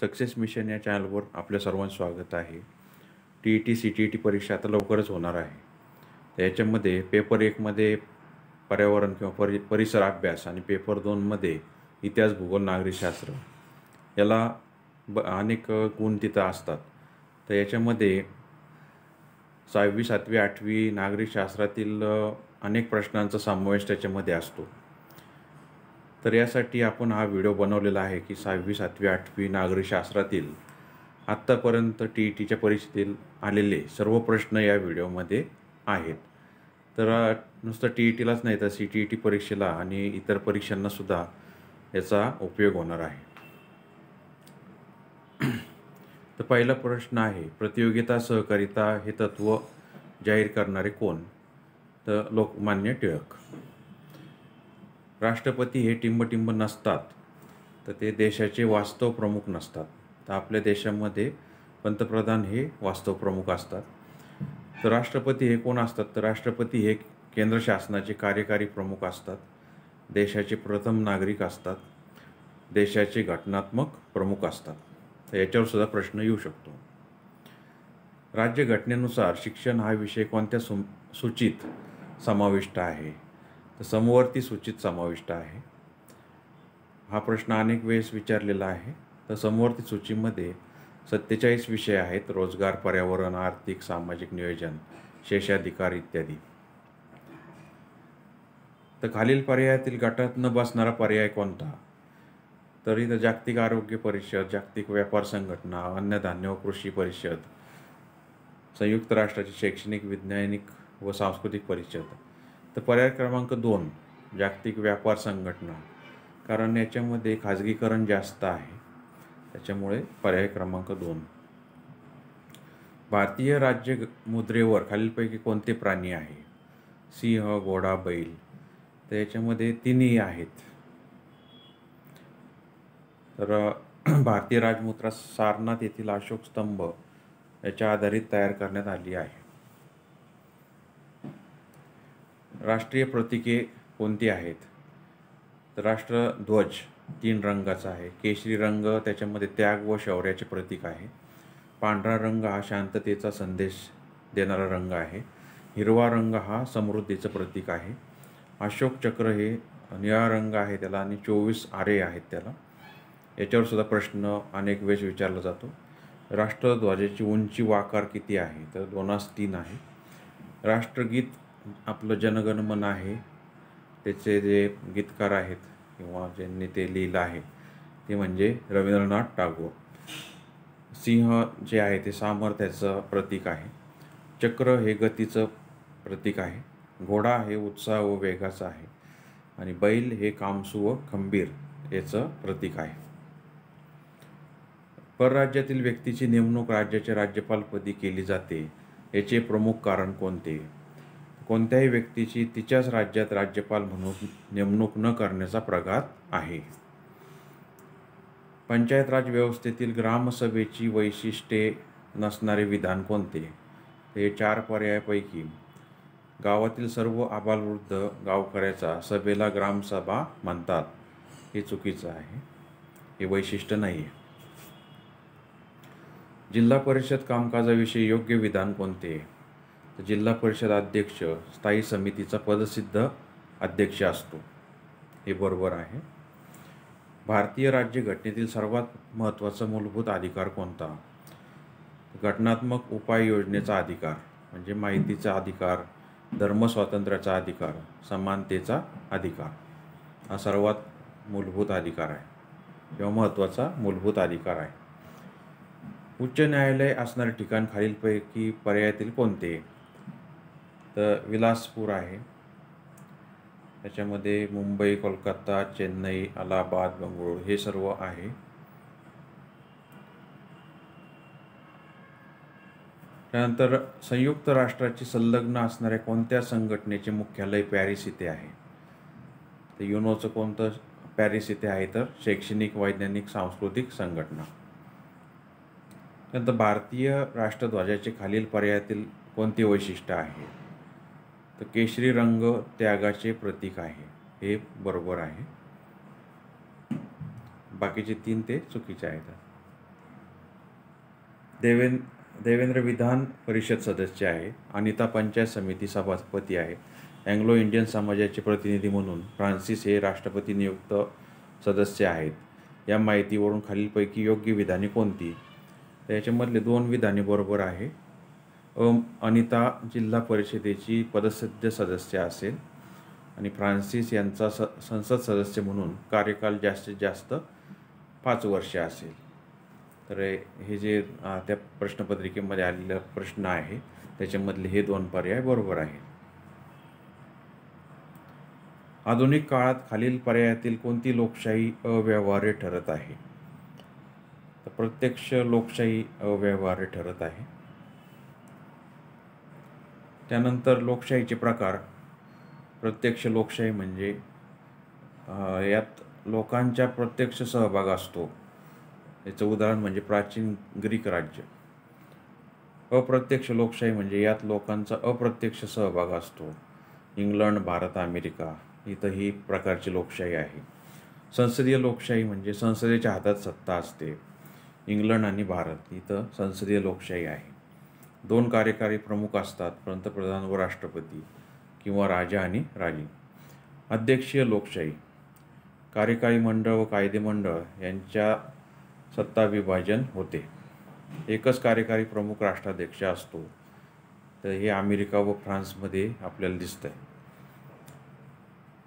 success mission या चॅनलवर आपल्या सर्वांचं स्वागत आहे T E T C T E T परीक्षा आता लवकरच होणार आहे याच्यामध्ये पेपर एकमध्ये पर्यावरण किंवा परि परिसर अभ्यास आणि पेपर दोनमध्ये इतिहास भूगोल नागरिकशास्त्र याला ब अनेक गुण तिथं असतात तर याच्यामध्ये सहावी सातवी आठवी नागरिकशास्त्रातील अनेक प्रश्नांचा समावेश त्याच्यामध्ये असतो तर यासाठी आपण हा व्हिडिओ बनवलेला आहे की सहावी सातवी आठवी शास्त्रातील आत्तापर्यंत टी ई टीच्या परीक्षेतील आलेले सर्व प्रश्न या व्हिडिओमध्ये आहेत तर नुसतं टी ई टीलाच नाही तर सी टी ई टी परीक्षेला आणि इतर परीक्षांनासुद्धा याचा उपयोग होणार आहे तर पहिला प्रश्न आहे प्रतियोगिता सहकारिता हे तत्व जाहीर करणारे कोण तर लोकमान्य टिळक राष्ट्रपती हे टिंबटिंब नसतात तर ते देशाचे वास्तव प्रमुख नसतात तर आपल्या देशामध्ये पंतप्रधान हे वास्तव प्रमुख असतात तर राष्ट्रपती हे कोण असतात तर राष्ट्रपती हे केंद्र शासनाचे कार्यकारी प्रमुख असतात देशाचे प्रथम नागरिक असतात देशाचे घटनात्मक प्रमुख असतात तर याच्यावर सुद्धा प्रश्न येऊ शकतो राज्यघटनेनुसार शिक्षण हा विषय कोणत्या सु सूचित समाविष्ट आहे तर समवर्ती सूचीत समाविष्ट आहे हा प्रश्न अनेक वेळेस विचारलेला आहे तर समवर्ती सूचीमध्ये सत्तेचाळीस विषय आहेत रोजगार पर्यावरण आर्थिक सामाजिक नियोजन शेषाधिकार इत्यादी तर खालील पर्यायातील गटात न बसणारा पर्याय कोणता तर जागतिक आरोग्य परिषद जागतिक व्यापार संघटना अन्नधान्य व कृषी परिषद संयुक्त राष्ट्राची शैक्षणिक वैज्ञानिक व सांस्कृतिक परिषद तर पर्याय क्रमांक दोन जागतिक व्यापार संघटना कारण याच्यामध्ये खाजगीकरण जास्त आहे त्याच्यामुळे पर्याय क्रमांक दोन भारतीय राज्य मुद्रेवर खालीलपैकी कोणते प्राणी आहे सिंह घोडा बैल तर याच्यामध्ये तिन्ही आहेत तर भारतीय राजमुद्रा सारनाथ येथील अशोक स्तंभ याच्या आधारित तयार करण्यात आली आहे राष्ट्रीय प्रतीके कोणती आहेत तर राष्ट्रध्वज तीन रंगाचा आहे केशरी रंग त्याच्यामध्ये त्याग व शौर्याचे प्रतीक आहे पांढरा रंग हा शांततेचा संदेश देणारा रंग आहे हिरवा रंग हा समृद्धीचं प्रतीक आहे अशोक चक्र हे निळा रंग आहे त्याला आणि चोवीस आरे आहेत त्याला याच्यावर सुद्धा प्रश्न अनेक वेळेस विचारला जातो राष्ट्रध्वजाची उंची वाकार किती आहे तर दोनास तीन आहे राष्ट्रगीत आपलं जनगणमन आहे त्याचे जे गीतकार आहेत किंवा ज्यांनी ते लिहिलं आहे ते म्हणजे रवींद्रनाथ टागोर सिंह जे आहे ते सामर्थ्याचं प्रतीक आहे चक्र हे गतीचं प्रतीक आहे घोडा हे उत्साह व वेगाचं आहे आणि बैल हे कामसु व खंबीर याचं प्रतीक आहे परराज्यातील व्यक्तीची नेमणूक राज्याच्या राज्यपालपदी केली जाते याचे प्रमुख कारण कोणते कोणत्याही व्यक्तीची तिच्याच राज्यात राज्यपाल म्हणून नेमणूक न करण्याचा प्रघात आहे पंचायत राज व्यवस्थेतील ग्रामसभेची वैशिष्ट्ये नसणारे विधान कोणते हे चार पर्यायापैकी गावातील सर्व आबालवृद्ध गावकऱ्याचा सभेला ग्रामसभा म्हणतात हे चुकीचं आहे हे वैशिष्ट्य नाही आहे जिल्हा परिषद कामकाजाविषयी योग्य विधान कोणते जिल्हा परिषद अध्यक्ष स्थायी समितीचा पदसिद्ध अध्यक्ष असतो हे बरोबर आहे भारतीय राज्य घटनेतील सर्वात महत्त्वाचा मूलभूत अधिकार कोणता घटनात्मक उपाययोजनेचा अधिकार म्हणजे माहितीचा अधिकार धर्मस्वातंत्र्याचा अधिकार समानतेचा अधिकार हा सर्वात मूलभूत अधिकार आहे किंवा महत्त्वाचा मूलभूत अधिकार आहे उच्च न्यायालय असणारे ठिकाण खालीलपैकी पर्यायातील कोणते तर विलासपूर आहे त्याच्यामध्ये मुंबई कोलकाता चेन्नई अलाहाबाद बंगळूर हे सर्व आहे त्यानंतर संयुक्त राष्ट्राची संलग्न असणाऱ्या कोणत्या संघटनेचे मुख्यालय पॅरिस इथे आहे तर युनोचं कोणतं पॅरिस इथे आहे तर शैक्षणिक वैज्ञानिक सांस्कृतिक संघटना त्यानंतर भारतीय राष्ट्रध्वजाचे खालील पर्यायातील कोणती वैशिष्ट्य आहे तर केशरी रंग त्यागाचे प्रतीक आहे हे बरोबर आहे बाकीचे तीन ते चुकीचे आहेत देवेंद्र देवेंद्र विधान परिषद सदस्य आहे अनिता पंचायत समिती सभापती आहे अँग्लो इंडियन समाजाचे प्रतिनिधी म्हणून फ्रान्सिस हे राष्ट्रपती नियुक्त सदस्य आहेत या माहितीवरून खालीलपैकी योग्य विधाने कोणती तर याच्यामधले दोन विधाने बरोबर आहे ओम अनिता जिल्हा परिषदेची पदसिद्ध सदस्य असेल आणि फ्रान्सिस यांचा स संसद सदस्य म्हणून कार्यकाल जास्तीत जास्त पाच वर्षे असेल तर हे जे त्या प्रश्नपत्रिकेमध्ये आलेला प्रश्न आहे त्याच्यामधले हे दोन पर्याय बरोबर आहे आधुनिक काळात खालील पर्यायातील कोणती लोकशाही अव्यवहार्य ठरत आहे तर प्रत्यक्ष लोकशाही अव्यवहार्य ठरत आहे त्यानंतर लोकशाहीचे प्रकार प्रत्यक्ष लोकशाही म्हणजे यात लोकांचा प्रत्यक्ष सहभाग असतो याचं उदाहरण म्हणजे प्राचीन ग्रीक राज्य अप्रत्यक्ष लोकशाही म्हणजे यात लोकांचा अप्रत्यक्ष सहभाग असतो इंग्लंड भारत अमेरिका इथं ही प्रकारची लोकशाही आहे संसदीय लोकशाही म्हणजे संसदेच्या हातात सत्ता असते इंग्लंड आणि भारत इथं संसदीय लोकशाही आहे दोन कार्यकारी प्रमुख असतात पंतप्रधान व राष्ट्रपती किंवा राजा आणि राणी अध्यक्षीय लोकशाही कार्यकारी मंडळ व कायदे मंडळ यांच्या सत्ता विभाजन होते एकच कार्यकारी प्रमुख राष्ट्राध्यक्ष असतो तर हे अमेरिका व फ्रान्समध्ये आपल्याला दिसतं आहे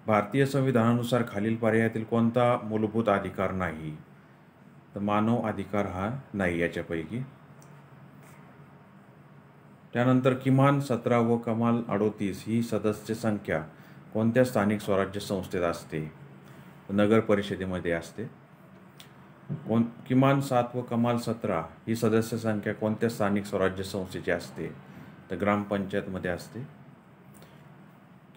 भारतीय संविधानानुसार खालील पर्यायातील कोणता मूलभूत अधिकार नाही तर मानव अधिकार हा नाही याच्यापैकी त्यानंतर किमान सतरा व कमाल अडोतीस ही सदस्य संख्या कोणत्या स्थानिक स्वराज्य संस्थेत असते नगर परिषदेमध्ये असते कोण किमान सात व कमाल सतरा ही सदस्य संख्या कोणत्या स्थानिक स्वराज्य संस्थेची असते तर ग्रामपंचायतमध्ये असते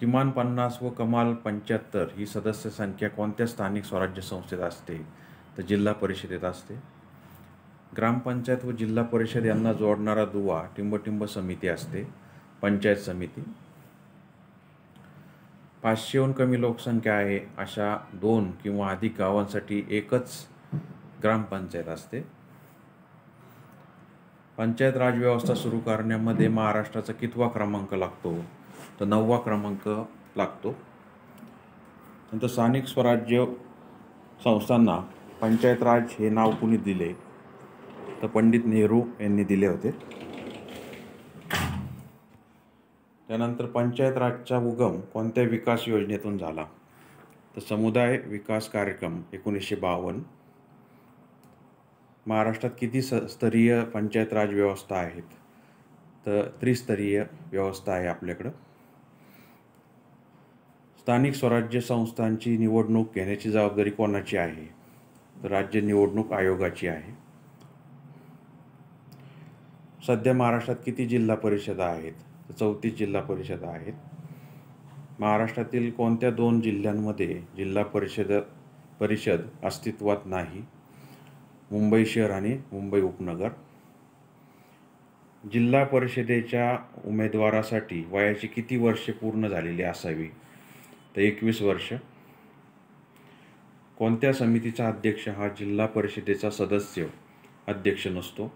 किमान पन्नास व कमाल पंच्याहत्तर ही सदस्य संख्या कोणत्या स्थानिक स्वराज्य संस्थेत असते तर जिल्हा परिषदेत असते ग्रामपंचायत व जिल्हा परिषद यांना जोडणारा दुवा टिंबटिंब समिती असते पंचायत समिती पाचशेहून कमी लोकसंख्या आहे अशा दोन किंवा अधिक गावांसाठी एकच ग्रामपंचायत असते पंचायत राज व्यवस्था सुरू करण्यामध्ये महाराष्ट्राचा कितवा क्रमांक लागतो तर नववा क्रमांक लागतो नंतर स्थानिक स्वराज्य संस्थांना पंचायत राज हे नाव कुणी दिले तर पंडित नेहरू यांनी दिले होते त्यानंतर पंचायत राजचा उगम कोणत्या विकास योजनेतून झाला तर समुदाय विकास कार्यक्रम एकोणीसशे बावन्न महाराष्ट्रात किती स स्तरीय पंचायत राज व्यवस्था आहेत तर त्रिस्तरीय व्यवस्था आहे आपल्याकडं स्थानिक स्वराज्य संस्थांची निवडणूक घेण्याची जबाबदारी कोणाची आहे तर राज्य निवडणूक आयोगाची आहे सध्या महाराष्ट्रात किती जिल्हा परिषद आहेत चौतीस जिल्हा परिषद आहेत महाराष्ट्रातील कोणत्या दोन जिल्ह्यांमध्ये जिल्हा परिषद परिषद अस्तित्वात नाही मुंबई शहर आणि मुंबई उपनगर जिल्हा परिषदेच्या उमेदवारासाठी वयाची किती वर्षे पूर्ण झालेली असावी तर एकवीस वर्ष कोणत्या समितीचा अध्यक्ष हा जिल्हा परिषदेचा सदस्य अध्यक्ष नसतो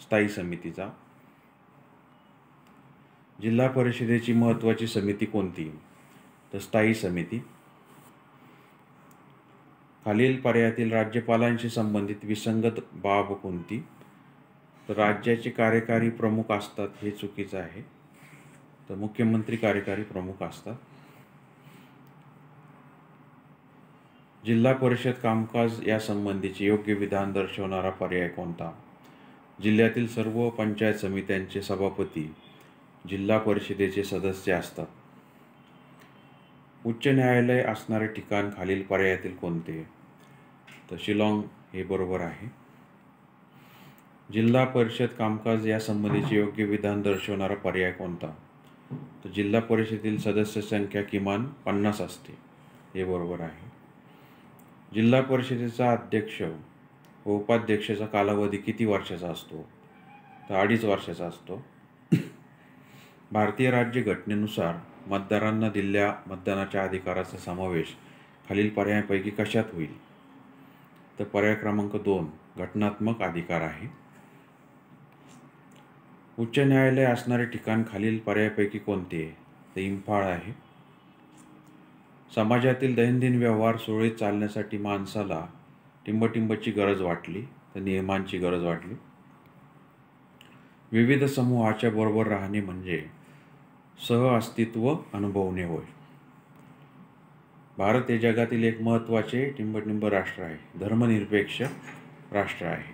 स्थायी समितीचा जिल्हा परिषदेची महत्त्वाची समिती कोणती तर स्थायी समिती खालील पर्यायातील राज्यपालांशी संबंधित विसंगत बाब कोणती तर राज्याचे कार्यकारी प्रमुख असतात हे चुकीचं आहे तर मुख्यमंत्री कार्यकारी प्रमुख असतात जिल्हा परिषद कामकाज यासंबंधीचे योग्य विधान दर्शवणारा पर्याय कोणता जिल्ह्यातील सर्व पंचायत समित्यांचे सभापती जिल्हा परिषदेचे सदस्य असतात उच्च न्यायालय असणारे ठिकाण खालील पर्यायातील कोणते तर शिलाँग हे बरोबर आहे जिल्हा परिषद कामकाज यासंबंधीचे योग्य विधान दर्शवणारा पर्याय कोणता तर जिल्हा परिषदेतील सदस्य संख्या किमान पन्नास असते हे बरोबर आहे जिल्हा परिषदेचा अध्यक्ष व उपाध्यक्षाचा कालावधी किती वर्षाचा असतो तर अडीच वर्षाचा असतो भारतीय राज्य घटनेनुसार मतदारांना दिलेल्या मतदानाच्या अधिकाराचा समावेश खालील पर्यायापैकी कशात होईल तर पर्याय क्रमांक दोन घटनात्मक अधिकार आहे उच्च न्यायालय असणारे ठिकाण खालील पर्यायापैकी कोणते ते इम्फाळ आहे समाजातील दैनंदिन व्यवहार सुरळीत चालण्यासाठी माणसाला टिंबटिंबची गरज वाटली तर नियमांची गरज वाटली विविध समूहाच्या बरोबर राहणे म्हणजे सह अस्तित्व अनुभवणे होय भारत हे जगातील एक महत्त्वाचे टिंबटिंब राष्ट्र आहे धर्मनिरपेक्ष राष्ट्र आहे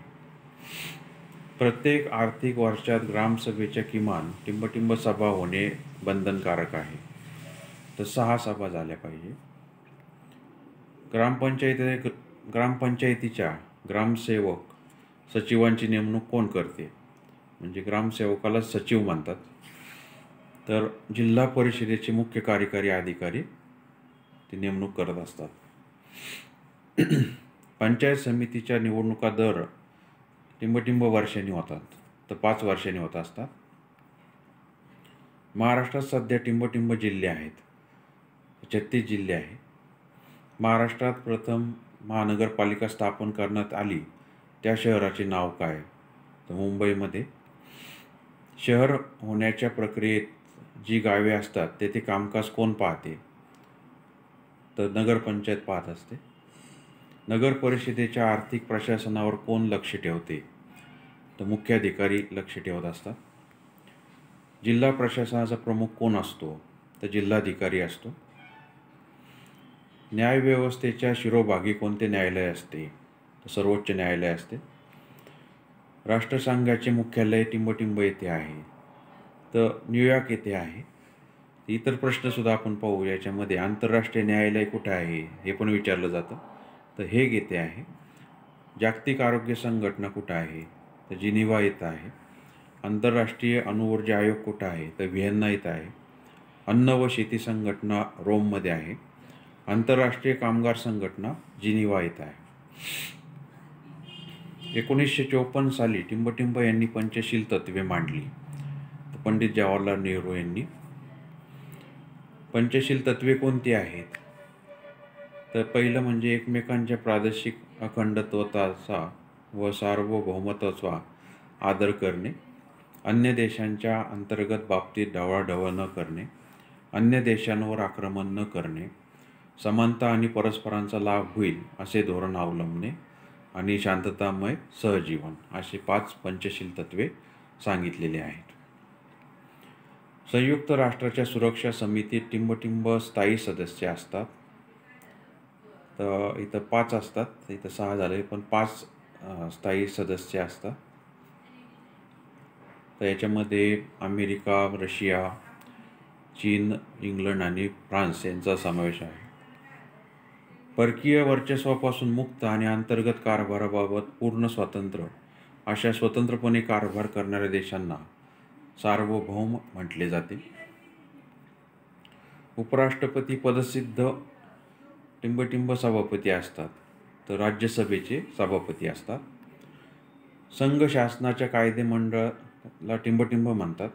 प्रत्येक आर्थिक वर्षात ग्रामसभेच्या किमान टिंबटिंब सभा होणे बंधनकारक आहे तर सहा सभा झाल्या पाहिजे ग्रामपंचायतीने ग्रामपंचायतीच्या ग्रामसेवक सचिवांची नेमणूक कोण करते म्हणजे ग्रामसेवकाला सचिव म्हणतात तर जिल्हा परिषदेचे मुख्य कार्यकारी अधिकारी ते नेमणूक करत असतात पंचायत समितीच्या निवडणुका दर टिंबटिंब वर्षांनी होतात तर पाच वर्षांनी होत असतात महाराष्ट्रात सध्या टिंबटिंब जिल्हे आहेत छत्तीस जिल्हे आहे महाराष्ट्रात प्रथम महानगरपालिका स्थापन करण्यात आली त्या शहराचे नाव काय तर मुंबईमध्ये शहर होण्याच्या प्रक्रियेत जी गावे असतात तेथे कामकाज कोण पाहते तर नगरपंचायत पाहत असते नगर परिषदेच्या आर्थिक प्रशासनावर कोण लक्ष ठेवते तर मुख्याधिकारी लक्ष ठेवत असतात जिल्हा प्रशासनाचा प्रमुख कोण असतो तर जिल्हाधिकारी असतो न्यायव्यवस्थेच्या शिरोभागी कोणते न्यायालय असते तर सर्वोच्च न्यायालय असते राष्ट्रसंघाचे मुख्यालय टिंबटिंब येथे आहे तर न्यूयॉर्क येथे आहे इतर प्रश्नसुद्धा आपण पाहू याच्यामध्ये आंतरराष्ट्रीय न्यायालय कुठं आहे हे पण विचारलं जातं तर हे येथे आहे जागतिक आरोग्य संघटना कुठं आहे तर जिनिवा येथं आहे आंतरराष्ट्रीय अणुऊर्जा आयोग कुठं आहे तर व्हिएन्ना येथे आहे अन्न व शेती संघटना रोममध्ये आहे आंतरराष्ट्रीय कामगार संघटना जिनिवा येत आहे एकोणीसशे चौपन्न साली टिंबटिंब यांनी पंचशील तत्वे मांडली पंडित जवाहरलाल नेहरू यांनी पंचशील तत्वे कोणती आहेत तर पहिलं म्हणजे एकमेकांच्या प्रादेशिक अखंडत्वताचा व सार्वभौमत्वाचा आदर करणे अन्य देशांच्या अंतर्गत बाबतीत ढवळाढवळ न करणे अन्य देशांवर आक्रमण न करणे समानता आणि परस्परांचा लाभ होईल असे धोरण अवलंबणे आणि शांततामय सहजीवन असे पाच पंचशील तत्वे सांगितलेले आहेत संयुक्त राष्ट्राच्या सुरक्षा समितीत टिंबटिंब स्थायी सदस्य असतात तर इथं पाच असतात इथं सहा झाले पण पाच स्थायी सदस्य असतात तर याच्यामध्ये अमेरिका रशिया चीन इंग्लंड आणि फ्रान्स यांचा समावेश आहे परकीय वर्चस्वापासून मुक्त आणि अंतर्गत कारभाराबाबत पूर्ण स्वातंत्र्य अशा स्वतंत्रपणे कारभार करणाऱ्या देशांना सार्वभौम म्हटले जाते उपराष्ट्रपती पदसिद्ध टिंबटिंब सभापती असतात तर राज्यसभेचे सभापती असतात संघ शासनाच्या कायदेमंडळाला टिंबटिंब म्हणतात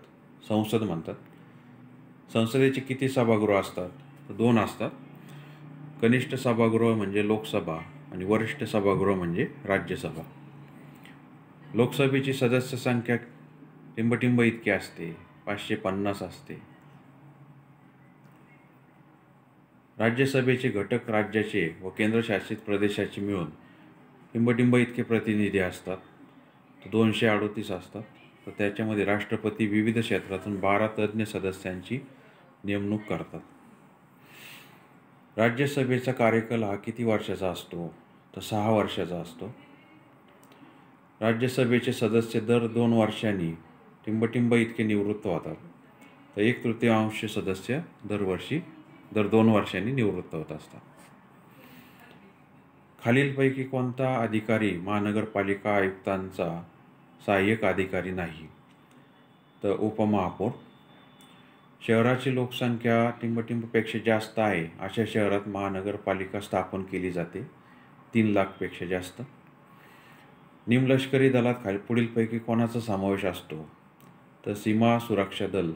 संसद म्हणतात संसदेचे किती सभागृह असतात दोन असतात कनिष्ठ सभागृह म्हणजे लोकसभा आणि वरिष्ठ सभागृह म्हणजे राज्यसभा लोकसभेची सदस्य संख्या टिंबटिंब इतकी असते पाचशे पन्नास असते राज्यसभेचे घटक राज्याचे व केंद्रशासित प्रदेशाचे मिळून टिंबटिंब इतके प्रतिनिधी असतात तर दोनशे अडोतीस असतात तर त्याच्यामध्ये राष्ट्रपती विविध क्षेत्रातून बारा तज्ज्ञ सदस्यांची नेमणूक करतात राज्यसभेचा कार्यकाल हा किती वर्षाचा असतो तर सहा वर्षाचा असतो राज्यसभेचे सदस्य दर दोन वर्षांनी टिंबटिंब इतके निवृत्त होतात तर एक तृतीयांश सदस्य दरवर्षी दर दोन वर्षांनी निवृत्त होत असतात खालीलपैकी कोणता अधिकारी महानगरपालिका आयुक्तांचा सहाय्यक अधिकारी नाही तर उपमहापौर शहराची लोकसंख्या टिंबटिंबपेक्षा जास्त आहे अशा शहरात महानगरपालिका स्थापन केली जाते तीन लाखपेक्षा जास्त निमलष्करी दलात खाली पुढीलपैकी कोणाचा समावेश असतो तर सीमा सुरक्षा दल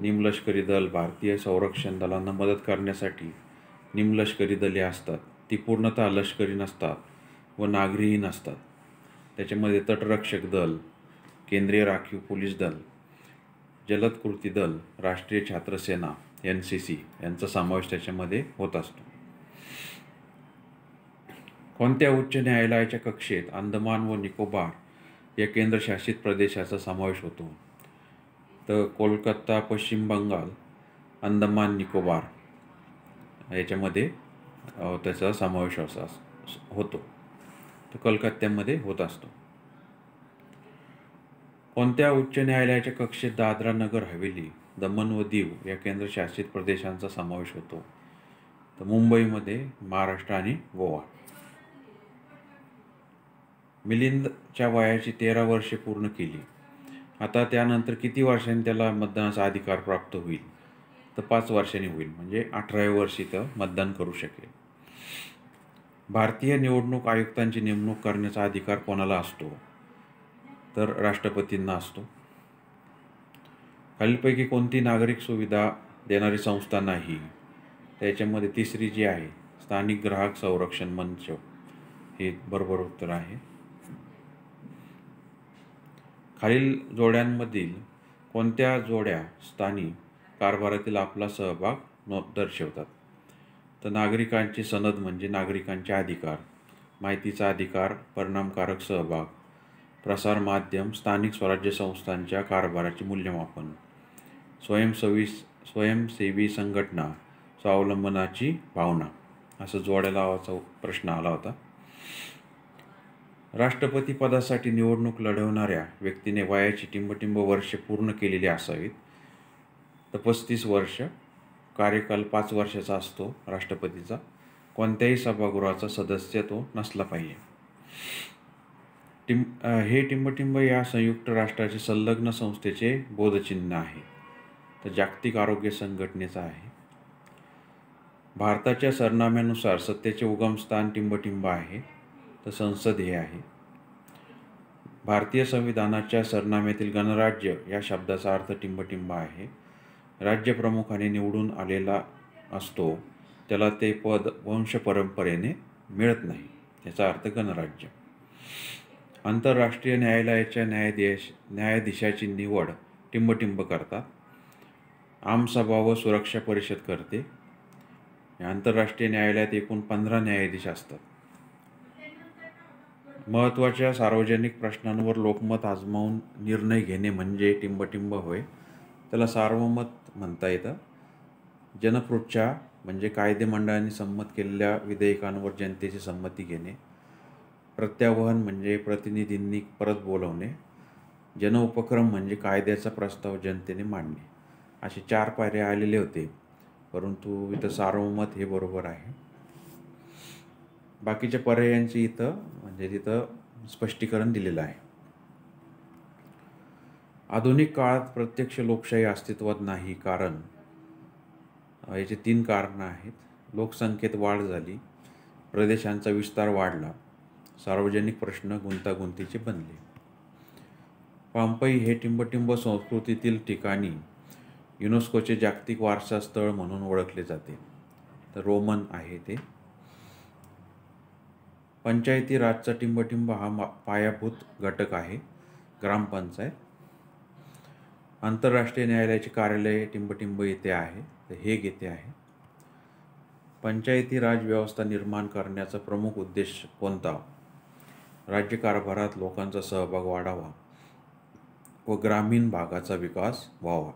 निमलष्करी दल भारतीय संरक्षण दलांना मदत करण्यासाठी निमलष्करी दले असतात ती पूर्णतः लष्करी नसतात व नागरीही नसतात त्याच्यामध्ये तटरक्षक दल केंद्रीय राखीव पोलीस दल जलद कृती दल राष्ट्रीय छात्रसेना एन सी सी यांचा समावेश त्याच्यामध्ये होत असतो कोणत्या उच्च न्यायालयाच्या कक्षेत अंदमान व निकोबार या केंद्रशासित प्रदेशाचा समावेश होतो तर कोलकाता पश्चिम बंगाल अंदमान निकोबार याच्यामध्ये त्याचा समावेश असा होतो तर कलकत्त्यामध्ये होत असतो कोणत्या उच्च न्यायालयाच्या कक्षेत दादरा नगर हवेली दमन व दीव या केंद्रशासित प्रदेशांचा समावेश होतो तर मुंबईमध्ये महाराष्ट्र आणि गोवा मिलिंदच्या वयाची तेरा वर्षे पूर्ण केली आता त्यानंतर किती वर्षांनी त्याला मतदानाचा अधिकार प्राप्त होईल तर पाच वर्षांनी होईल म्हणजे अठराव्या वर्षी तर मतदान करू शकेल भारतीय निवडणूक आयुक्तांची नेमणूक करण्याचा अधिकार कोणाला असतो तर राष्ट्रपतींना असतो खालीलपैकी कोणती नागरिक सुविधा देणारी संस्था नाही त्याच्यामध्ये तिसरी जी आहे स्थानिक ग्राहक संरक्षण मंच हे बरोबर उत्तर आहे खालील जोड्यांमधील कोणत्या जोड्या स्थानिक कारभारातील आपला सहभाग न दर्शवतात तर नागरिकांची सनद म्हणजे नागरिकांचे अधिकार माहितीचा अधिकार परिणामकारक सहभाग प्रसारमाध्यम स्थानिक स्वराज्य संस्थांच्या कारभाराचे मूल्यमापन स्वयंसेवी स्वयंसेवी संघटना स्वावलंबनाची भावना असं जोड्या लावाचा प्रश्न आला होता राष्ट्रपती पदासाठी निवडणूक लढवणाऱ्या व्यक्तीने वयाची टिंबटिंब वर्षे पूर्ण केलेली असावीत तर पस्तीस वर्ष कार्यकाल पाच वर्षाचा असतो राष्ट्रपतीचा कोणत्याही सभागृहाचा सदस्य तो नसला पाहिजे टिंब हे टिंबटिंब या संयुक्त राष्ट्राचे संलग्न संस्थेचे बोधचिन्ह आहे तर जागतिक आरोग्य संघटनेचा आहे भारताच्या सरनाम्यानुसार सत्तेचे उगमस्थान टिंबटिंब आहे तर संसद हे आहे भारतीय संविधानाच्या सरनाम्यातील गणराज्य या शब्दाचा अर्थ टिंबटिंब आहे राज्यप्रमुखाने निवडून आलेला असतो त्याला ते पद वंशपरंपरेने मिळत नाही याचा अर्थ गणराज्य आंतरराष्ट्रीय न्यायालयाच्या न्यायाधीश न्यायाधीशाची निवड टिंबटिंब करतात आमसभा व सुरक्षा परिषद करते आंतरराष्ट्रीय न्यायालयात एकूण पंधरा न्यायाधीश असतात महत्त्वाच्या सार्वजनिक प्रश्नांवर लोकमत आजमावून निर्णय घेणे म्हणजे टिंबटिंब होय त्याला सार्वमत म्हणता येतं जनप्रोच्छा म्हणजे कायदेमंडळाने संमत केलेल्या विधेयकांवर जनतेची संमती घेणे प्रत्यावहन म्हणजे प्रतिनिधींनी परत बोलवणे जनउपक्रम म्हणजे कायद्याचा प्रस्ताव जनतेने मांडणे असे चार पायऱ्या आलेले होते परंतु इथं सार्वमत हे बरोबर आहे बाकीच्या पर्यायांचे इथं म्हणजे तिथं स्पष्टीकरण दिलेलं आहे आधुनिक काळात प्रत्यक्ष लोकशाही अस्तित्वात नाही कारण याचे तीन कारणं आहेत लोकसंख्येत वाढ झाली प्रदेशांचा विस्तार वाढला सार्वजनिक प्रश्न गुंतागुंतीचे बनले पांपई हे टिंबटिंब संस्कृतीतील ठिकाणी युनेस्कोचे जागतिक वारसा स्थळ म्हणून ओळखले जाते तर रोमन आहे ते पंचायती राजचा टिंबटिंब हा पायाभूत घटक आहे ग्रामपंचायत आंतरराष्ट्रीय न्यायालयाचे कार्यालय टिंबटिंब येथे आहे तर हे येथे आहे पंचायती राज व्यवस्था निर्माण करण्याचा प्रमुख उद्देश कोणता राज्यकारभारात लोकांचा सहभाग वाढावा व ग्रामीण भागाचा विकास व्हावा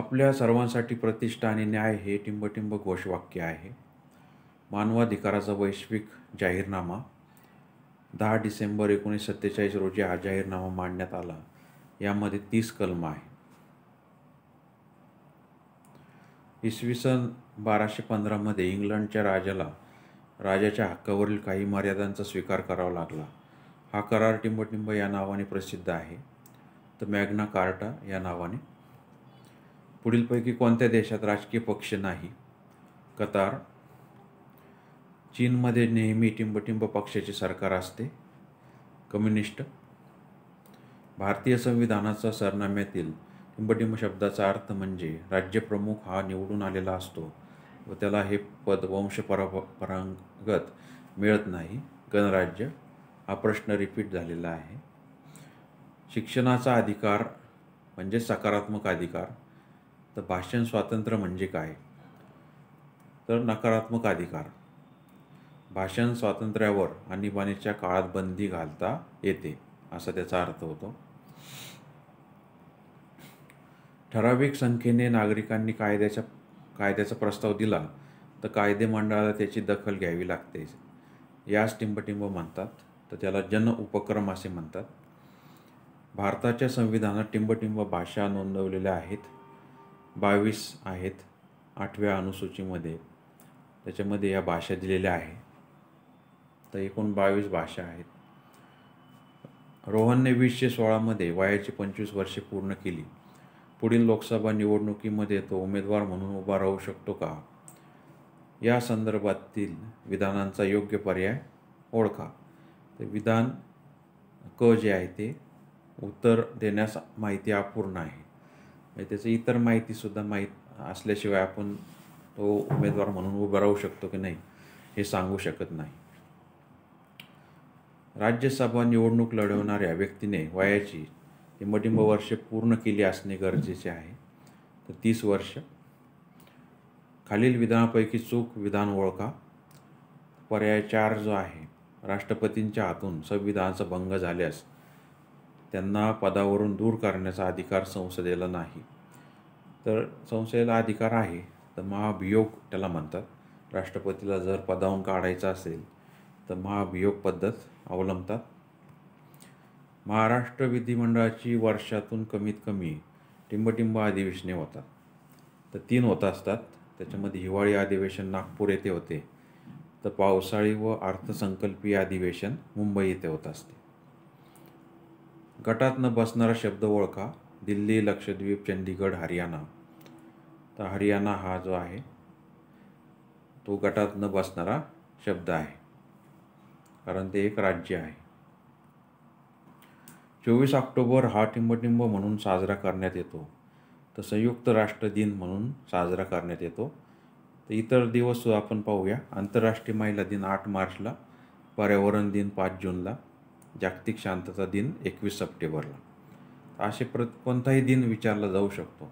आपल्या सर्वांसाठी प्रतिष्ठा आणि न्याय हे टिंबटिंब घोषवाक्य आहे मानवाधिकाराचा वैश्विक जाहीरनामा दहा डिसेंबर एकोणीसशे सत्तेचाळीस रोजी हा जाहीरनामा मांडण्यात आला यामध्ये तीस कलम आहे इसवी सन बाराशे पंधरामध्ये इंग्लंडच्या राजाला राजाच्या हक्कावरील काही मर्यादांचा स्वीकार करावा लागला हा करार टिंबटिंब या नावाने प्रसिद्ध आहे तर मॅग्ना कार्टा या नावाने पुढीलपैकी कोणत्या देशात राजकीय पक्ष नाही कतार चीनमध्ये नेहमी टिंबटिंब पक्षाचे सरकार असते कम्युनिस्ट भारतीय संविधानाचा सरनाम्यातील टिंबटिंब शब्दाचा अर्थ म्हणजे राज्यप्रमुख हा निवडून आलेला असतो व त्याला हे पद वंश परांग गत मिळत नाही गणराज्य हा प्रश्न रिपीट झालेला आहे शिक्षणाचा अधिकार म्हणजे सकारात्मक अधिकार तर भाषण स्वातंत्र्य म्हणजे काय तर नकारात्मक अधिकार भाषण स्वातंत्र्यावर आणीबाणीच्या काळात बंदी घालता येते असा त्याचा अर्थ होतो ठराविक संख्येने नागरिकांनी कायद्याच्या कायद्याचा प्रस्ताव दिला तर मंडळाला त्याची दखल घ्यावी लागते यास टिंबटिंब म्हणतात तर त्याला जन उपक्रम असे म्हणतात भारताच्या संविधानात टिंबटिंब भाषा नोंदवलेल्या आहेत बावीस आहेत आठव्या अनुसूचीमध्ये त्याच्यामध्ये या भाषा दिलेल्या आहे तर एकूण बावीस भाषा आहेत रोहनने वीसशे सोळामध्ये वयाची पंचवीस वर्षे पूर्ण केली पुढील लोकसभा निवडणुकीमध्ये तो उमेदवार म्हणून उभा राहू शकतो का या संदर्भातील विधानांचा योग्य पर्याय ओळखा तर विधान क जे आहे ते उत्तर देण्यास माहिती अपूर्ण आहे म्हणजे त्याची इतर माहितीसुद्धा माहीत असल्याशिवाय आपण तो उमेदवार म्हणून उभं राहू शकतो की नाही हे सांगू शकत नाही राज्यसभा निवडणूक लढवणाऱ्या व्यक्तीने वयाची किंमटिंब वर्षे पूर्ण केली असणे गरजेचे आहे तर तीस वर्ष खालील विधानापैकी चूक विधान ओळखा पर्याय चार जो आहे राष्ट्रपतींच्या हातून संविधानाचा भंग झाल्यास त्यांना पदावरून दूर करण्याचा अधिकार संसदेला नाही तर संसदेला अधिकार आहे तर महाभियोग त्याला म्हणतात राष्ट्रपतीला जर पदावरून काढायचा असेल तर महाभियोग पद्धत अवलंबतात महाराष्ट्र विधिमंडळाची वर्षातून कमीत कमी टिंबटिंब अधिवेशने होतात तर तीन होत असतात त्याच्यामध्ये हिवाळी अधिवेशन नागपूर येथे होते तर पावसाळी व अर्थसंकल्पीय अधिवेशन मुंबई येथे होत असते गटात न बसणारा शब्द ओळखा दिल्ली लक्षद्वीप चंदीगड हरियाणा तर हरियाणा हा जो आहे तो गटात न बसणारा शब्द आहे कारण ते एक राज्य आहे चोवीस ऑक्टोबर हा टिंबटिंब म्हणून साजरा करण्यात येतो तर संयुक्त राष्ट्र दिन म्हणून साजरा करण्यात येतो तर इतर दिवस आपण पाहूया आंतरराष्ट्रीय महिला दिन आठ मार्चला पर्यावरण दिन पाच जूनला जागतिक शांतता दिन एकवीस सप्टेंबरला असे प्र कोणताही दिन विचारला जाऊ शकतो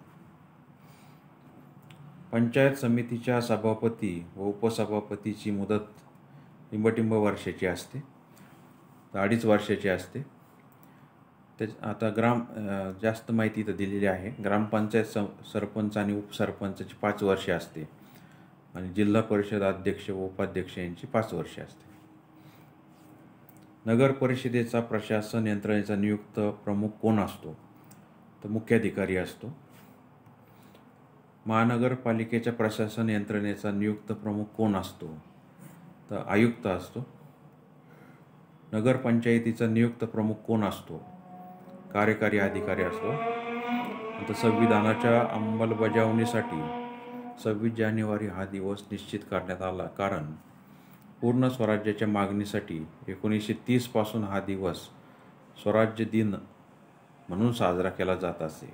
पंचायत समितीच्या सभापती व उपसभापतीची मुदत टिंबटिंब वर्षाची असते अडीच वर्षाची असते त्याच आता ग्राम जास्त माहिती इथं दिलेली आहे ग्रामपंचायत स सरपंच आणि उपसरपंचाची पाच वर्षे असते आणि जिल्हा परिषद अध्यक्ष व उपाध्यक्ष यांची पाच वर्षे असते नगर परिषदेचा प्रशासन यंत्रणेचा नियुक्त प्रमुख कोण असतो तर मुख्याधिकारी असतो महानगरपालिकेच्या प्रशासन यंत्रणेचा नियुक्त प्रमुख कोण असतो तर आयुक्त असतो नगरपंचायतीचा नियुक्त प्रमुख कोण असतो कार्यकारी अधिकारी असतो आता संविधानाच्या अंमलबजावणीसाठी सव्वीस जानेवारी हा दिवस निश्चित करण्यात आला कारण पूर्ण स्वराज्याच्या मागणीसाठी एकोणीसशे तीसपासून हा दिवस स्वराज्य दिन म्हणून साजरा केला जात असे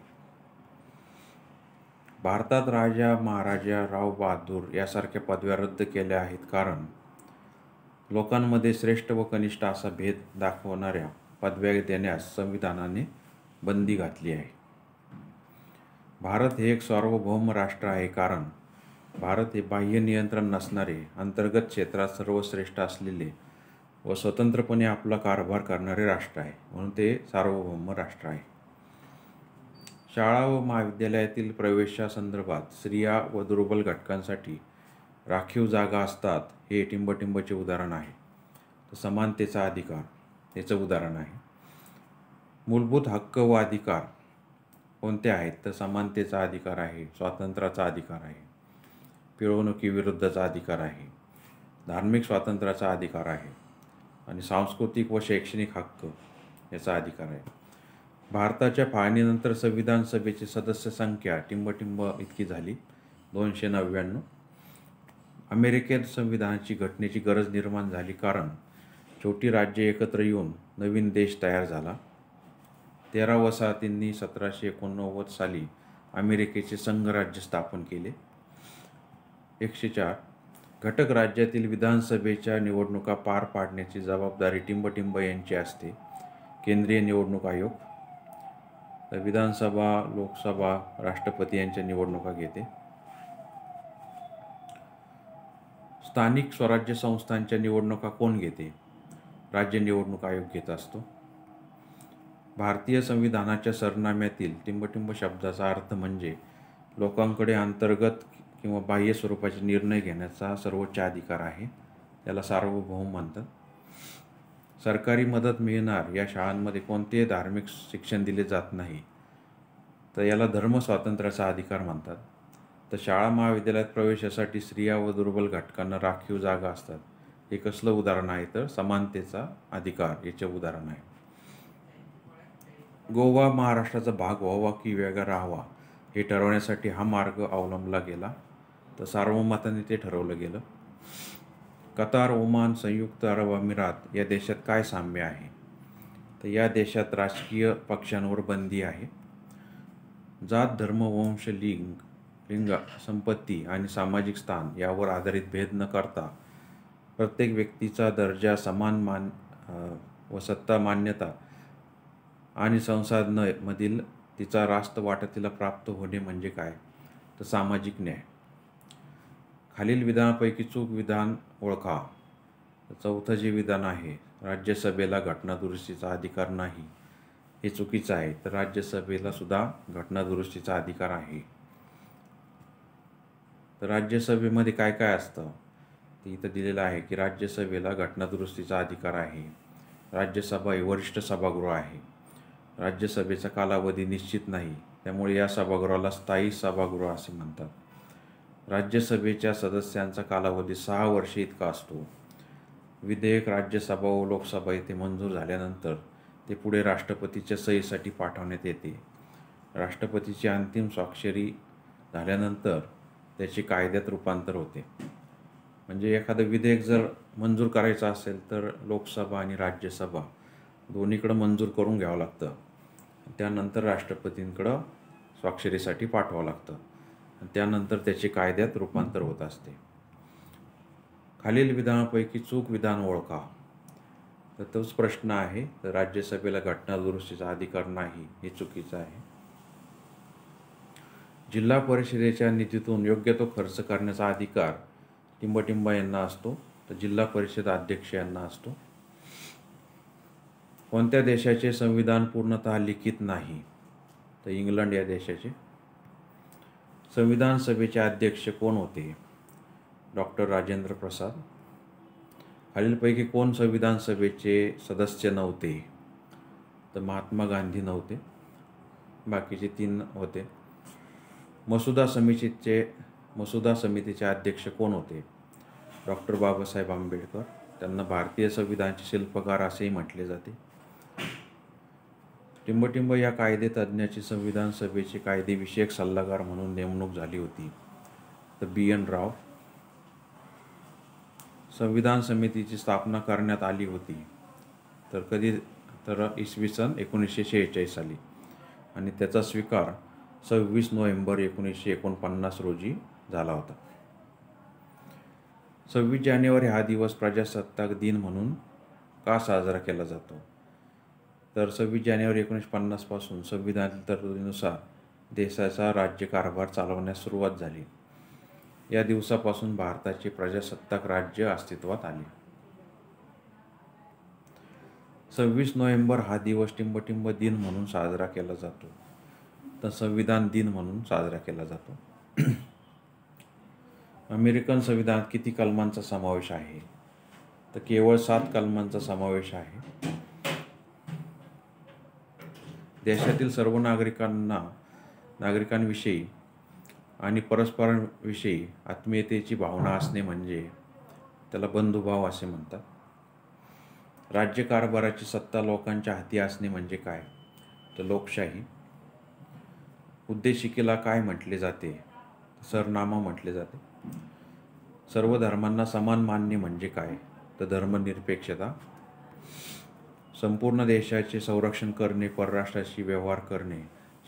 भारतात राजा महाराजा राव बहादूर यासारख्या पदव्या रद्द केल्या आहेत कारण लोकांमध्ये श्रेष्ठ व कनिष्ठ असा भेद दाखवणाऱ्या पदव्या देण्यास संविधानाने बंदी घातली आहे भारत हे एक सार्वभौम राष्ट्र आहे कारण भारत हे बाह्य नियंत्रण नसणारे अंतर्गत क्षेत्रात सर्वश्रेष्ठ असलेले व स्वतंत्रपणे आपला कारभार करणारे राष्ट्र आहे म्हणून ते सार्वभौम राष्ट्र आहे शाळा व महाविद्यालयातील प्रवेशासंदर्भात स्त्रिया व दुर्बल घटकांसाठी राखीव जागा असतात हे टिंबटिंबचे उदाहरण आहे समानतेचा अधिकार त्याचं उदाहरण आहे मूलभूत हक्क व अधिकार कोणते आहेत तर समानतेचा अधिकार आहे स्वातंत्र्याचा अधिकार आहे पिळवणुकीविरुद्धचा अधिकार आहे धार्मिक स्वातंत्र्याचा अधिकार आहे आणि सांस्कृतिक व शैक्षणिक हक्क याचा अधिकार आहे भारताच्या फाळणीनंतर संविधान सभेची सदस्य संख्या टिंबटिंब इतकी झाली दोनशे नव्याण्णव अमेरिकेत संविधानाची घटनेची गरज निर्माण झाली कारण छोटी राज्य एकत्र येऊन नवीन देश तयार झाला तेरा वसाहतींनी सतराशे एकोणनव्वद साली अमेरिकेचे संघराज्य स्थापन केले एकशे चार घटक राज्यातील विधानसभेच्या निवडणुका पार पाडण्याची जबाबदारी टिंबटिंब यांची असते केंद्रीय निवडणूक आयोग विधानसभा लोकसभा राष्ट्रपती यांच्या निवडणुका घेते स्थानिक स्वराज्य संस्थांच्या निवडणुका कोण घेते राज्य निवडणूक आयोग घेत असतो भारतीय संविधानाच्या सरनाम्यातील टिंबटिंब शब्दाचा अर्थ म्हणजे लोकांकडे अंतर्गत किंवा बाह्य स्वरूपाचे निर्णय घेण्याचा सर्वोच्च अधिकार आहे त्याला सार्वभौम म्हणतात सरकारी मदत मिळणार या शाळांमध्ये कोणतेही धार्मिक शिक्षण दिले जात नाही तर याला धर्म स्वातंत्र्याचा अधिकार म्हणतात तर शाळा महाविद्यालयात प्रवेशासाठी स्त्रिया व दुर्बल घटकांना राखीव जागा असतात हे कसलं उदाहरण आहे तर समानतेचा अधिकार याचे उदाहरण आहे गोवा महाराष्ट्राचा भाग व्हावा की वेगळा राहावा हे ठरवण्यासाठी हा मार्ग अवलंबला गेला तर सार्वमताने ते ठरवलं गेलं कतार ओमान संयुक्त अरब अमिरात या देशात काय साम्य आहे तर या देशात राजकीय पक्षांवर बंदी आहे जात धर्म वंश लिंग लिंग संपत्ती आणि सामाजिक स्थान यावर आधारित भेद न करता प्रत्येक व्यक्तीचा दर्जा समान मान व सत्ता मान्यता आणि संसाधनमधील तिचा रास्त वाटा तिला प्राप्त होणे म्हणजे काय तर सामाजिक न्याय खालील विधानापैकी चूक विधान ओळखा चौथं जे विधान आहे राज्यसभेला घटनादुरुस्तीचा अधिकार नाही हे चुकीचं आहे तर राज्यसभेला सुद्धा घटनादुरुस्तीचा अधिकार आहे तर राज्यसभेमध्ये काय काय असतं ते इथं दिलेलं आहे की राज्यसभेला घटनादुरुस्तीचा अधिकार आहे राज्यसभा हे वरिष्ठ सभागृह आहे राज्यसभेचा कालावधी निश्चित नाही त्यामुळे या सभागृहाला स्थायी सभागृह असे म्हणतात राज्यसभेच्या सदस्यांचा कालावधी सहा वर्षे इतका असतो विधेयक राज्यसभा व लोकसभा येथे मंजूर झाल्यानंतर ते पुढे राष्ट्रपतीच्या सहीसाठी पाठवण्यात येते राष्ट्रपतीची अंतिम स्वाक्षरी झाल्यानंतर त्याचे कायद्यात रूपांतर होते म्हणजे एखादं विधेयक जर मंजूर करायचं असेल तर लोकसभा आणि राज्यसभा दोन्हीकडं मंजूर करून घ्यावं लागतं त्यानंतर राष्ट्रपतींकडं स्वाक्षरीसाठी पाठवावं लागतं त्यानंतर त्याचे कायद्यात रूपांतर होत असते खालील विधानापैकी चूक विधान ओळखा तर तोच प्रश्न आहे तर राज्यसभेला घटना दुरुस्तीचा अधिकार नाही हे चुकीचं आहे जिल्हा परिषदेच्या निधीतून योग्य तो खर्च करण्याचा अधिकार टिंबटिंबा यांना असतो तर जिल्हा परिषद अध्यक्ष यांना असतो कोणत्या देशाचे संविधान पूर्णत लिखित नाही तर इंग्लंड या देशाचे संविधान सभेचे अध्यक्ष कोण होते डॉक्टर राजेंद्र प्रसाद खालीलपैकी कोण संविधान सभेचे सदस्य नव्हते तर महात्मा गांधी नव्हते बाकीचे तीन होते मसुदा समितीचे मसुदा समितीचे अध्यक्ष कोण होते डॉक्टर बाबासाहेब आंबेडकर त्यांना भारतीय संविधानचे शिल्पकार असेही म्हटले जाते टिंबटिंब या कायदे तज्ज्ञाची संविधान सभेचे कायदेविषयक सल्लागार म्हणून नेमणूक झाली होती तर बी एन राव संविधान समितीची स्थापना करण्यात आली होती तर कधी तर इसवी सन एकोणीसशे शेहेचाळीस साली आणि त्याचा स्वीकार सव्वीस नोव्हेंबर एकोणीसशे एकोणपन्नास रोजी झाला होता सव्वीस जानेवारी हा दिवस प्रजासत्ताक दिन म्हणून का साजरा केला जातो तर सव्वीस जानेवारी एकोणीसशे पन्नासपासून संविधान तरतुदीनुसार देशाचा राज्यकारभार चालवण्यास सुरुवात झाली या दिवसापासून भारताचे प्रजासत्ताक राज्य अस्तित्वात आले सव्वीस नोव्हेंबर हा दिवस टिंबटिंब दिन म्हणून साजरा केला जातो तर संविधान दिन म्हणून साजरा केला जातो अमेरिकन संविधानात किती कलमांचा समावेश आहे तर केवळ सात कलमांचा समावेश आहे देशातील सर्व नागरिकांना नागरिकांविषयी आणि परस्परांविषयी आत्मीयतेची भावना असणे म्हणजे त्याला बंधुभाव असे म्हणतात राज्यकारभाराची सत्ता लोकांच्या हाती असणे म्हणजे काय तर लोकशाही उद्देशिकेला काय म्हटले जाते सरनामा म्हटले जाते सर्व धर्मांना समान मानणे म्हणजे काय तर धर्मनिरपेक्षता संपूर्ण देशाचे संरक्षण करणे परराष्ट्राशी व्यवहार करणे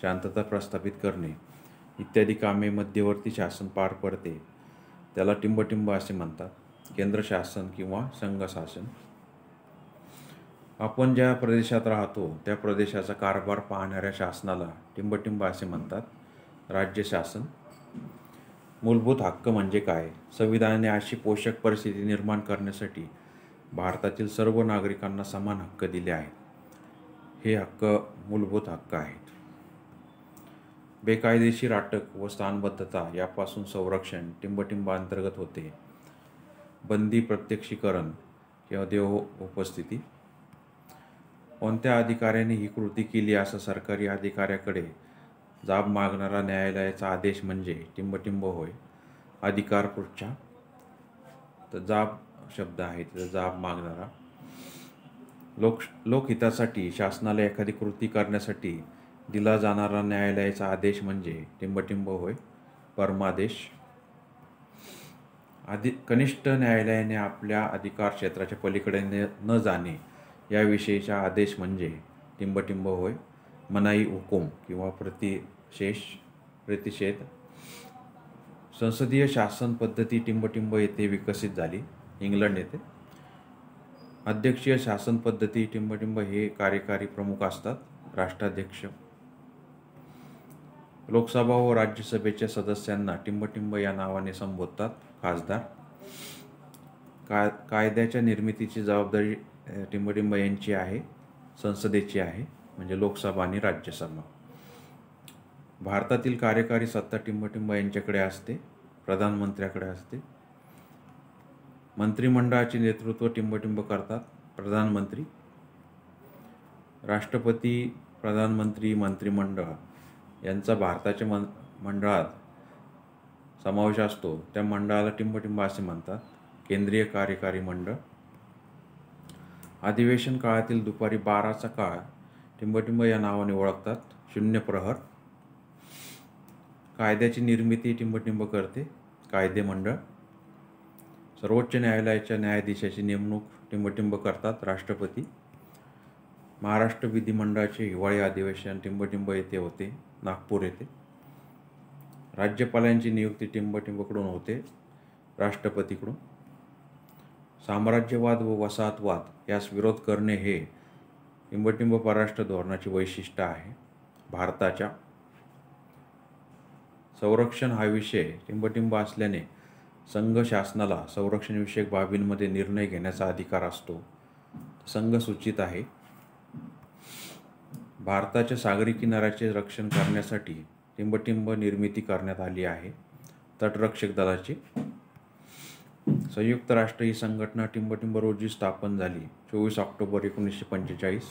शांतता प्रस्थापित करणे इत्यादी कामे मध्यवर्ती शासन पार पडते त्याला टिंबटिंब असे म्हणतात केंद्र शासन किंवा संघ शासन आपण ज्या प्रदेशात राहतो त्या प्रदेशाचा कारभार पाहणाऱ्या शासनाला टिंबटिंब असे म्हणतात राज्य शासन मूलभूत हक्क म्हणजे काय संविधानाने अशी पोषक परिस्थिती निर्माण करण्यासाठी भारतातील सर्व नागरिकांना समान हक्क दिले आहेत हे हक्क मूलभूत हक्क आहेत बेकायदेशीर अटक व स्थानबद्धता यापासून संरक्षण अंतर्गत होते बंदी प्रत्यक्षीकरण किंवा देव उपस्थिती कोणत्या अधिकाऱ्याने ही कृती केली असं सरकारी अधिकाऱ्याकडे जाब मागणारा न्यायालयाचा आदेश म्हणजे टिंबटिंब होय अधिकारपृष्ठा तर जाब शब्द आहे तर जाब मागणारा लोक लोकहितासाठी शासनाला एखादी कृती करण्यासाठी दिला जाणारा न्यायालयाचा आदेश म्हणजे टिंबटिंब होय परमादेश आधी कनिष्ठ न्यायालयाने आपल्या अधिकार क्षेत्राच्या पलीकडे न जाणे याविषयीचा आदेश म्हणजे टिंबटिंब होय मनाई हुकूम किंवा प्रतिशेष प्रतिषेध संसदीय शासन पद्धती टिंबटिंब येथे विकसित झाली इंग्लंड येथे अध्यक्षीय शासन पद्धती टिंबटिंब हे कार्यकारी प्रमुख असतात राष्ट्राध्यक्ष लोकसभा व राज्यसभेच्या सदस्यांना टिंबटिंब या नावाने संबोधतात खासदार काय कायद्याच्या निर्मितीची जबाबदारी टिंबटिंब यांची आहे संसदेची आहे म्हणजे लोकसभा आणि राज्यसभा भारतातील कार्यकारी सत्ता टिंबटिंब यांच्याकडे असते प्रधानमंत्र्याकडे असते मंत्रिमंडळाचे नेतृत्व टिंबटिंब करतात प्रधानमंत्री राष्ट्रपती प्रधानमंत्री मंत्रिमंडळ यांचा भारताच्या मं मंडळात समावेश असतो त्या मंडळाला टिंबटिंब असे म्हणतात केंद्रीय कार्यकारी मंडळ अधिवेशन काळातील दुपारी बाराचा काळ टिंबटिंब या नावाने ओळखतात शून्य प्रहर कायद्याची निर्मिती टिंबटिंब करते कायदे मंडळ सर्वोच्च न्यायालयाच्या न्यायाधीशाची नेमणूक टिंबटिंब करतात राष्ट्रपती महाराष्ट्र विधिमंडळाचे हिवाळी अधिवेशन टिंबटिंब येथे होते नागपूर येथे राज्यपालांची नियुक्ती टिंबटिंबकडून होते राष्ट्रपतीकडून साम्राज्यवाद व वसाहतवाद यास विरोध करणे हे इंबटिंब परराष्ट्र धोरणाची वैशिष्ट्य आहे भारताच्या संरक्षण हा विषय टिंबटिंब असल्याने संघ शासनाला संरक्षणविषयक बाबींमध्ये निर्णय घेण्याचा अधिकार असतो संघ सूचित आहे भारताच्या सागरी किनाऱ्याचे रक्षण करण्यासाठी टिंबटिंब निर्मिती करण्यात आली आहे तटरक्षक दलाची संयुक्त राष्ट्र ही संघटना टिंबटिंब रोजी स्थापन झाली चोवीस ऑक्टोबर एकोणीसशे पंचेचाळीस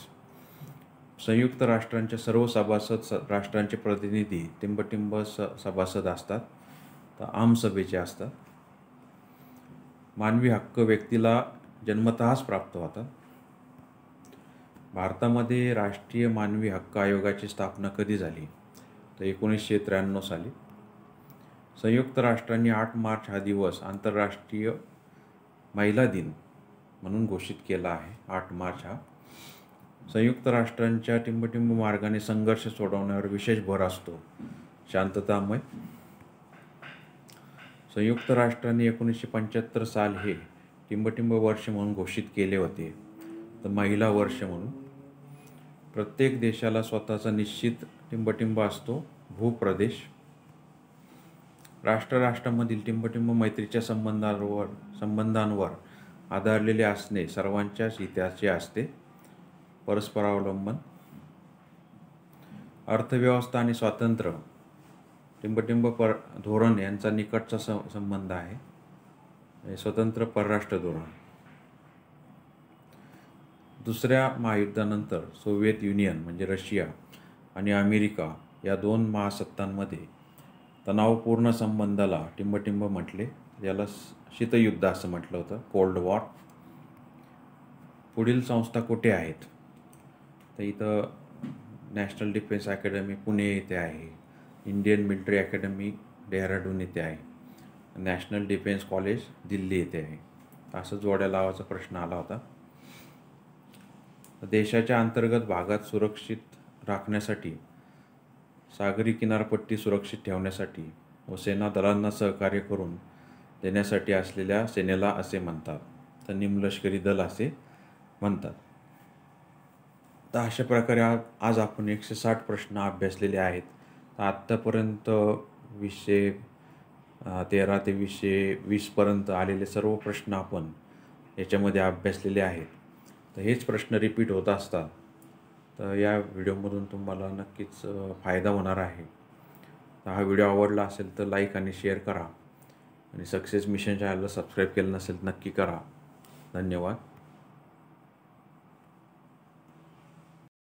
संयुक्त राष्ट्रांच्या सर्व सभासद स राष्ट्रांचे प्रतिनिधी टिंबटिंब स सभासद असतात तर आमसभेचे असतात मानवी हक्क व्यक्तीला जन्मतःच प्राप्त होतात भारतामध्ये राष्ट्रीय मानवी हक्क आयोगाची स्थापना कधी झाली तर एकोणीसशे त्र्याण्णव साली संयुक्त राष्ट्रांनी आठ मार्च हा दिवस आंतरराष्ट्रीय महिला दिन म्हणून घोषित केला आहे आठ मार्च हा संयुक्त राष्ट्रांच्या टिंबटिंब मार्गाने संघर्ष सोडवण्यावर विशेष भर असतो शांततामय संयुक्त राष्ट्रांनी एकोणीसशे पंच्याहत्तर साल हे टिंबटिंब वर्ष म्हणून घोषित केले होते तर महिला वर्ष म्हणून प्रत्येक देशाला स्वतःचा निश्चित टिंबटिंब असतो भूप्रदेश राष्ट्र राष्ट्रामधील टिंबटिंब मैत्रीच्या संबंधांवर संबंधांवर आधारलेले असणे सर्वांच्याच हिताचे असते परस्परावलंबन अर्थव्यवस्था आणि स्वातंत्र्य टिंबटिंब पर धोरण यांचा निकटचा संबंध आहे स्वतंत्र परराष्ट्र धोरण दुसऱ्या महायुद्धानंतर सोव्हिएत युनियन म्हणजे रशिया आणि अमेरिका या दोन महासत्तांमध्ये तणावपूर्ण संबंधाला टिंबटिंब म्हटले याला शीतयुद्ध असं म्हटलं होतं कोल्ड वॉर पुढील संस्था कुठे आहेत तर इथं नॅशनल डिफेन्स अकॅडमी पुणे येथे आहे इंडियन मिलिटरी अकॅडमी डेहराडून येथे आहे नॅशनल डिफेन्स कॉलेज दिल्ली येथे आहे असं जोड्या लावायचा प्रश्न आला होता देशाच्या अंतर्गत भागात सुरक्षित राखण्यासाठी सागरी किनारपट्टी सुरक्षित ठेवण्यासाठी व सेना दलांना सहकार्य करून देण्यासाठी असलेल्या सेनेला असे म्हणतात तर निमलष्करी दल असे म्हणतात तर अशा प्रकारे आज आपण एकशे साठ प्रश्न अभ्यासलेले आहेत तर आत्तापर्यंत वीसशे तेरा ते वीसशे वीसपर्यंत आलेले सर्व प्रश्न आपण याच्यामध्ये अभ्यासलेले आहेत तर हेच प्रश्न रिपीट होत असतात तर या व्हिडिओमधून तुम्हाला नक्कीच फायदा होणार आहे तर हा व्हिडिओ आवडला असेल तर लाईक आणि शेअर करा आणि सक्सेस मिशन चॅनलला सबस्क्राईब केलं नसेल नक्की करा धन्यवाद